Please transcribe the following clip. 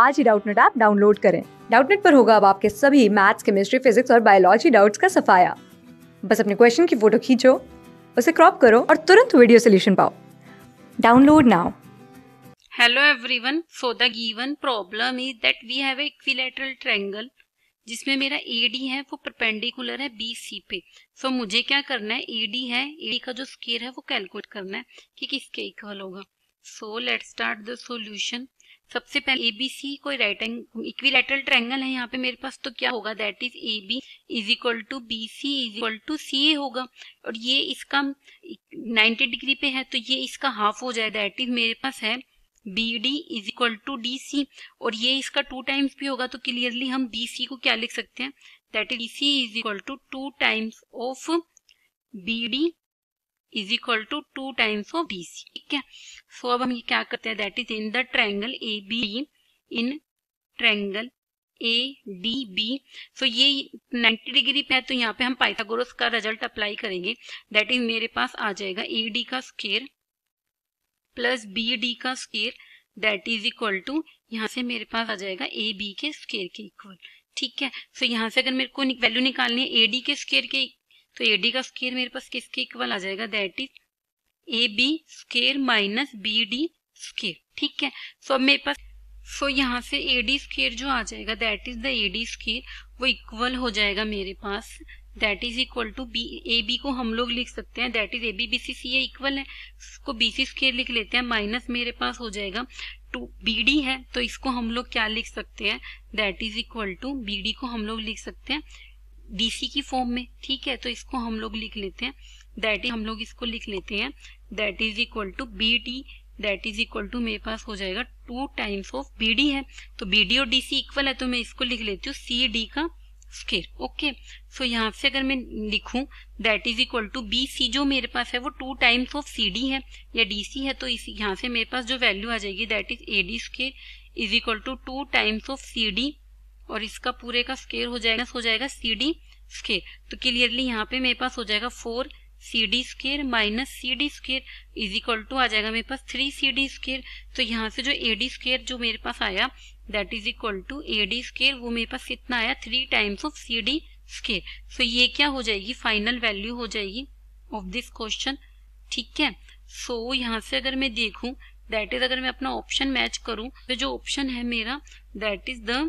आज ही Doubtnut app download करें डाउटनेट पर होगा अब आपके सभी मैथ्स केमिस्ट्री फिजिक्स और बायोलॉजी डाउट्स का सफाया बस अपने क्वेश्चन की फोटो खींचो उसे क्रॉप करो और तुरंत वीडियो सोल्यूशन पाओ download now hello everyone. So the given problem is that we have a equilateral जिसमें मेरा ए डी है वो परपेंडिकुलर है बी सी पे सो so, मुझे क्या करना है ए डी है ए डी का जो स्केयर है वो कैलकुलेट करना है कि किसके इक्वल होगा so let start the solution सबसे पहले ए बी सी कोई राइट एंगल इक्विलेटरल ट्रायंगल है यहाँ पे मेरे पास तो क्या होगा that is A B is equal to B C is equal to C होगा और ये इसका 90 डिग्री पे है तो ये इसका हाफ हो जाए दैट इज मेरे पास है B D is equal to D C और ये इसका टू टाइम्स भी होगा तो क्लियरली हम बी सी को क्या लिख सकते हैं that is C is equal to two times of B D is equal to two times of B C ठीक है सो अब हम ये क्या करते हैं that is in the triangle A B in triangle A D B so ये 90 degree पे है तो यहाँ पे हम पाइथागोरस का रिजल्ट अप्लाई करेंगे दैट इज मेरे पास आ जाएगा ए डी का स्केयर प्लस बी डी का square that is equal to यहाँ से मेरे पास आ जाएगा ए बी के स्केयर के इक्वल ठीक है सो so, यहाँ से अगर मेरे को वैल्यू निकालनी है ए डी के स्केयर के तो ए डी का स्केयर मेरे पास किसके इक्वल आ जाएगा that is A B square minus B D square ठीक है सो so, अब मेरे पास सो so, यहाँ से ए डी स्केयर जो आ जाएगा that is the A D square वो इक्वल हो जाएगा मेरे पास that is equal to B A B को हम लोग लिख सकते हैं that is A B B C C A equal है इसको बी सी स्केयर लिख लेते हैं माइनस मेरे पास हो जाएगा टू बी डी है तो इसको हम लोग क्या लिख सकते हैं that is equal to B D को हम लोग लिख सकते हैं डीसी की फॉर्म में ठीक है तो इसको हम लोग लिख लेते हैं दैट इज हम लोग इसको लिख लेते हैं that is equal to B T that is equal to मेरे पास हो जाएगा two times of B D है तो बी डी और डी सी इक्वल है तो मैं इसको लिख लेती हूँ सी डी का स्केर ओके सो यहाँ से अगर मैं लिखूं that is equal to B C जो मेरे पास है वो two times of C D है या डी सी है तो इस यहाँ से मेरे पास जो वैल्यू आ जाएगी that is A D square is equal to two times of C D और इसका पूरे का स्केयर हो जाएगा हो जाएगा सी डी स्केयर तो क्लियरली यहाँ पे मेरे पास हो जाएगा four C D square minus C D square is equal to आ जाएगा मेरे पास थ्री सी डी स्केयर तो यहाँ से जो ए डी स्केयर जो मेरे पास आया that is equal to A D square वो मेरे पास कितना आया three times of C D square so ये क्या हो जाएगी फाइनल वैल्यू हो जाएगी ऑफ दिस क्वेश्चन ठीक है सो so, यहाँ से अगर मैं देखू दैट इज अगर मैं अपना ऑप्शन मैच करूँ तो जो ऑप्शन है मेरा दैट इज द